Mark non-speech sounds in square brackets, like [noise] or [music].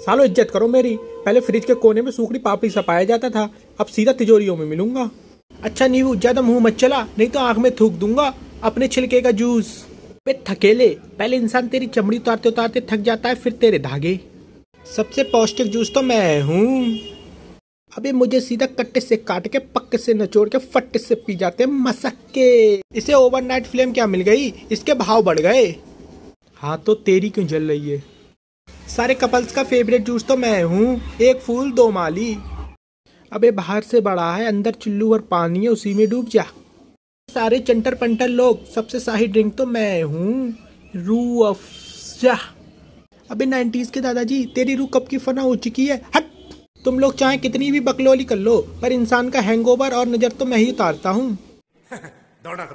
सालो इज्जत करो मेरी पहले फ्रिज के कोने में सूखड़ी पापड़ी सपाया जाता था अब सीधा तिजोरियों में मिलूंगा अच्छा नींबू ज्यादा मुंह मत चला नहीं तो आंख में थूक दूंगा अपने छिलके का जूस पे थकेले पहले इंसान तेरी चमड़ी उतारते उतारते थक जाता है फिर तेरे धागे सबसे पौष्टिक जूस तो मैं हूँ अभी मुझे सीधा कट्टे से काट के पक्के से नचोड़ के फट्टे से पी जाते मसक के इसे ओवरनाइट फ्लेम क्या मिल गई इसके भाव बढ़ गए हाँ तो तेरी क्यों जल रही है सारे कपल्स का फेवरेट जूस तो मैं हूँ एक फूल दो माली अबे बाहर से बड़ा है अंदर चुल्लू और पानी है उसी में डूब जा सारे चंटर पंटर लोग सबसे शाही ड्रिंक तो मैं हूँ रू अफजा अबे नाइन्टीज के दादाजी तेरी रूह कब की फना हो चुकी है हट तुम लोग चाहे कितनी भी बकलोली कर लो पर इंसान का हैंगओवर और नज़र तो मैं ही उतारता हूँ [laughs]